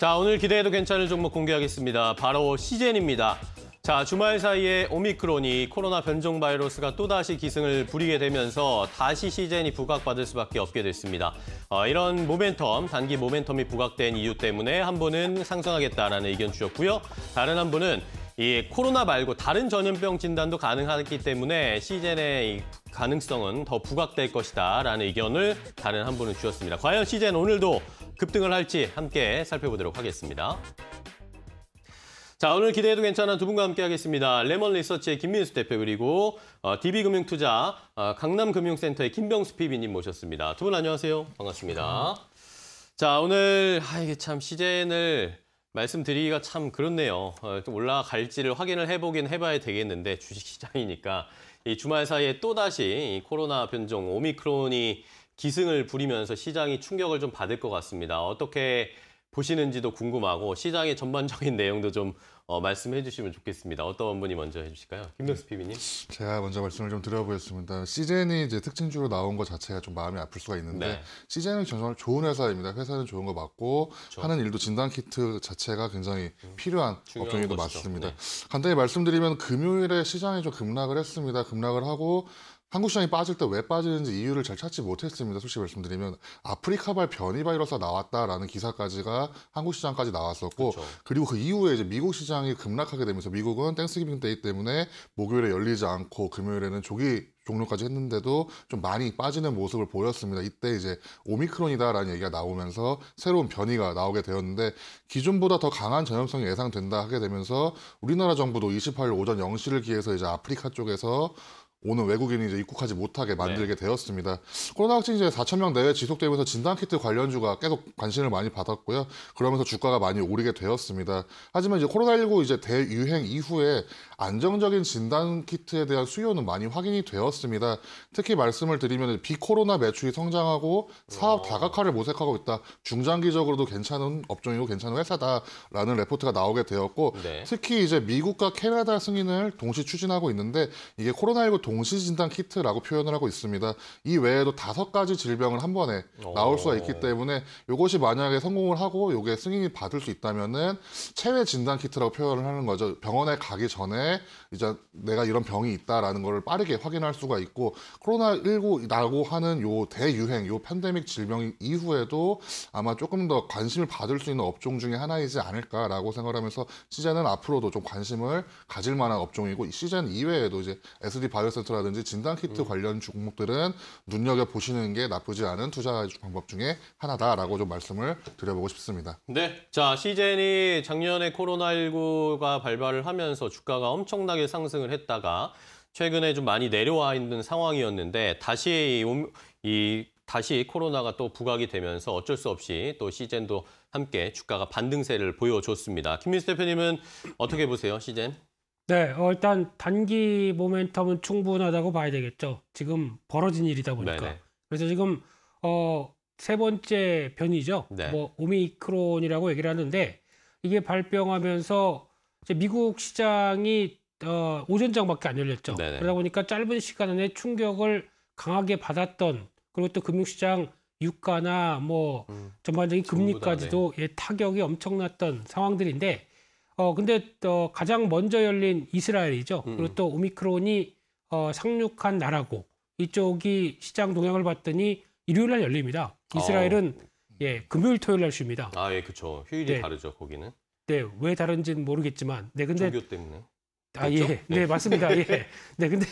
자, 오늘 기대해도 괜찮을 종목 공개하겠습니다. 바로 시젠입니다. 자, 주말 사이에 오미크론이 코로나 변종 바이러스가 또다시 기승을 부리게 되면서 다시 시젠이 부각받을 수밖에 없게 됐습니다. 어, 이런 모멘텀, 단기 모멘텀이 부각된 이유 때문에 한 분은 상승하겠다라는 의견 주셨고요. 다른 한 분은 이 코로나 말고 다른 전염병 진단도 가능하기 때문에 시젠의 가능성은 더 부각될 것이다라는 의견을 다른 한 분은 주셨습니다. 과연 시젠 오늘도 급등을 할지 함께 살펴보도록 하겠습니다. 자 오늘 기대해도 괜찮은 두 분과 함께하겠습니다. 레몬 리서치의 김민수 대표 그리고 어, DB금융투자 어, 강남금융센터의 김병수 PB님 모셨습니다. 두 분 안녕하세요. 반갑습니다. 자 오늘 아 이게 참 시젠을 말씀드리기가 참 그렇네요. 어, 올라갈지를 확인을 해보긴 해봐야 되겠는데 주식시장이니까 이 주말 사이에 또다시 이 코로나 변종 오미크론이 기승을 부리면서 시장이 충격을 좀 받을 것 같습니다. 어떻게 보시는지도 궁금하고 시장의 전반적인 내용도 좀 어, 말씀해 주시면 좋겠습니다. 어떤 분이 먼저 해주실까요? 김명수 PB님. 제가 먼저 말씀을 좀 드려보겠습니다. 시즌이 이제 특징적으로 나온 것 자체가 좀 마음이 아플 수가 있는데 네. 시즌은 정말 좋은 회사입니다. 회사는 좋은 거 맞고 그렇죠. 하는 일도 진단 키트 자체가 굉장히 음, 필요한 업종이도 기 맞습니다. 네. 간단히 말씀드리면 금요일에 시장이 좀 급락을 했습니다. 급락을 하고 한국 시장이 빠질 때 왜 빠지는지 이유를 잘 찾지 못했습니다. 솔직히 말씀드리면 아프리카발 변이 바이러스가 나왔다라는 기사까지가 한국 시장까지 나왔었고 그렇죠. 그리고그 이후에 이제 미국 시장이 급락하게 되면서 미국은 땡스기빙 데이 때문에 목요일에 열리지 않고 금요일에는 조기 종료까지 했는데도 좀 많이 빠지는 모습을 보였습니다. 이때 이제 오미크론이다라는 얘기가 나오면서 새로운 변이가 나오게 되었는데 기존보다 더 강한 전염성이 예상된다 하게 되면서 우리나라 정부도 28일 오전 0시를 기해서 이제 아프리카 쪽에서 오는 외국인이 이제 입국하지 못하게 만들게 네. 되었습니다. 코로나 확진자 4천 명 내외 지속되면서 진단 키트 관련주가 계속 관심을 많이 받았고요. 그러면서 주가가 많이 오르게 되었습니다. 하지만 이제 코로나19 이제 대유행 이후에 안정적인 진단 키트에 대한 수요는 많이 확인이 되었습니다. 특히 말씀을 드리면 비코로나 매출이 성장하고 사업 어. 다각화를 모색하고 있다. 중장기적으로도 괜찮은 업종이고 괜찮은 회사다라는 레포트가 나오게 되었고 네. 특히 이제 미국과 캐나다 승인을 동시 추진하고 있는데 이게 코로나19 동시진단 키트라고 표현을 하고 있습니다. 이 외에도 다섯 가지 질병을 한 번에 어. 나올 수가 있기 때문에 이것이 만약에 성공을 하고 이게 승인이 받을 수 있다면은 체외 진단 키트라고 표현을 하는 거죠. 병원에 가기 전에 이제 내가 이런 병이 있다라는 걸 빠르게 확인할 수가 있고 코로나 19라고 하는 요 대유행, 요 팬데믹 질병 이후에도 아마 조금 더 관심을 받을 수 있는 업종 중에 하나이지 않을까라고 생각하면서 시즌은 앞으로도 좀 관심을 가질 만한 업종이고 시즌 이외에도 이제 SD 바이오스 센터라든지 진단 키트 음. 관련 종목들은 눈여겨 보시는 게 나쁘지 않은 투자 방법 중에 하나다라고 좀 말씀을 드려보고 싶습니다. 네, 자 시젠이 작년에 코로나19가 발발을 하면서 주가가 엄청나게 상승을 했다가 최근에 좀 많이 내려와 있는 상황이었는데 다시 이, 이 다시 코로나가 또 부각이 되면서 어쩔 수 없이 또 시젠도 함께 주가가 반등세를 보여줬습니다. 김민수 대표님은 어떻게 보세요, 시젠? 네, 어, 일단 단기 모멘텀은 충분하다고 봐야 되겠죠. 지금 벌어진 일이다 보니까. 네네. 그래서 지금 어, 세 번째 변이죠. 네. 뭐 오미크론이라고 얘기를 하는데 이게 발병하면서 이제 미국 시장이 어, 오전장밖에 안 열렸죠. 네네. 그러다 보니까 짧은 시간 안에 충격을 강하게 받았던 그리고 또 금융시장 유가나 뭐 음, 전반적인 금리까지도 네. 예, 타격이 엄청났던 상황들인데 어 근데 또 가장 먼저 열린 이스라엘이죠. 음. 그리고 또 오미크론이 어, 상륙한 나라고 이쪽이 시장 동향을 봤더니 일요일 날 열립니다. 이스라엘은 어. 예 금요일 토요일 날 쉽니다. 아예 그렇죠. 휴일이 네. 다르죠 거기는. 네왜 다른지는 모르겠지만 네 근데 종교 때문에. 아 예, 네. 네. 맞습니다. 예, 네 근데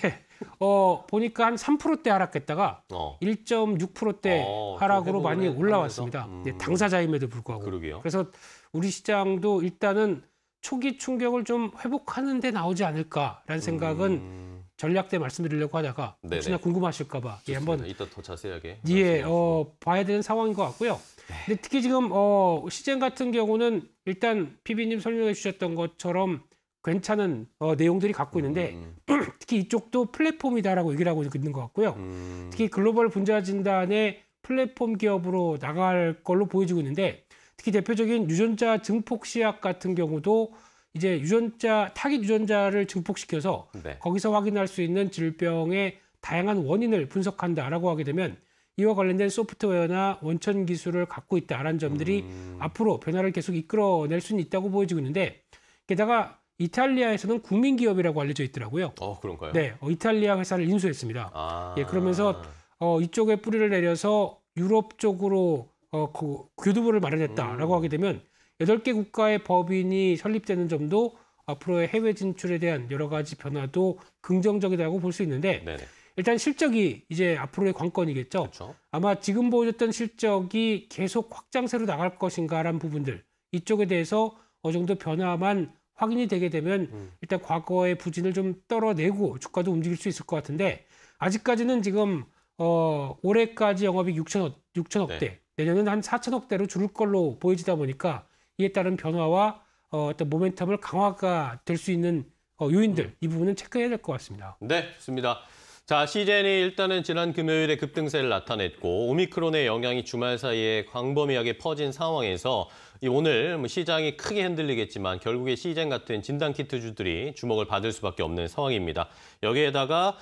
어 보니까 한 3%대 하락했다가 어. 1.6%대 어, 아, 하락으로 많이 올라왔습니다. 네, 음. 네, 당사자임에도 불구하고. 그러게요. 그래서 우리 시장도 일단은 초기 충격을 좀 회복하는 데 나오지 않을까라는 생각은 음... 전략 때 말씀드리려고 하다가 네네. 혹시나 궁금하실까 봐 예, 한번 이따 더 자세하게 예, 어, 봐야 되는 상황인 것 같고요. 네. 근데 특히 지금 어, 시젠 같은 경우는 일단 피비님 설명해 주셨던 것처럼 괜찮은 어, 내용들이 갖고 있는데 음... 특히 이쪽도 플랫폼이다라고 얘기를 하고 있는 것 같고요. 음... 특히 글로벌 분자 진단의 플랫폼 기업으로 나갈 걸로 보여지고 있는데 특히 대표적인 유전자 증폭 시약 같은 경우도 이제 유전자 타깃 유전자를 증폭시켜서 네. 거기서 확인할 수 있는 질병의 다양한 원인을 분석한다라고 하게 되면 이와 관련된 소프트웨어나 원천 기술을 갖고 있다라는 점들이 음... 앞으로 변화를 계속 이끌어낼 수는 있다고 보여지고 있는데 게다가 이탈리아에서는 국민 기업이라고 알려져 있더라고요. 어 그런가요? 네, 어, 이탈리아 회사를 인수했습니다. 아... 예, 그러면서 어, 이쪽에 뿌리를 내려서 유럽 쪽으로 어, 그 교두보를 마련했다라고 음. 하게 되면 여덟 개 국가의 법인이 설립되는 점도 앞으로의 해외 진출에 대한 여러 가지 변화도 긍정적이라고 볼 수 있는데 네네. 일단 실적이 이제 앞으로의 관건이겠죠. 그쵸. 그렇죠. 아마 지금 보여줬던 실적이 계속 확장세로 나갈 것인가라는 부분들 이쪽에 대해서 어느 정도 변화만 확인이 되게 되면 음. 일단 과거의 부진을 좀 떨어내고 주가도 움직일 수 있을 것 같은데 아직까지는 지금 어 올해까지 영업이익 6천억 6천억대 내년에는 한 4천억 대로 줄을 걸로 보여지다 보니까 이에 따른 변화와 어, 어떤 모멘텀을 강화가 될 수 있는 어, 요인들 음. 이 부분은 체크해야 될 것 같습니다. 네, 좋습니다. 자, 시젠이 일단은 지난 금요일에 급등세를 나타냈고 오미크론의 영향이 주말 사이에 광범위하게 퍼진 상황에서 오늘 뭐 시장이 크게 흔들리겠지만 결국에 시젠 같은 진단키트주들이 주목을 받을 수밖에 없는 상황입니다. 여기에다가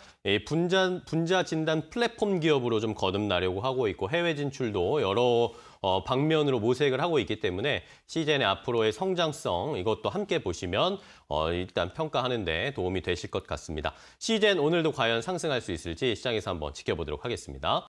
분자, 분자 진단 플랫폼 기업으로 좀 거듭나려고 하고 있고 해외 진출도 여러 어, 방면으로 모색을 하고 있기 때문에 시즌의 앞으로의 성장성 이것도 함께 보시면 어, 일단 평가하는 데 도움이 되실 것 같습니다. 시즌 오늘도 과연 상승할 수 있을지 시장에서 한번 지켜보도록 하겠습니다.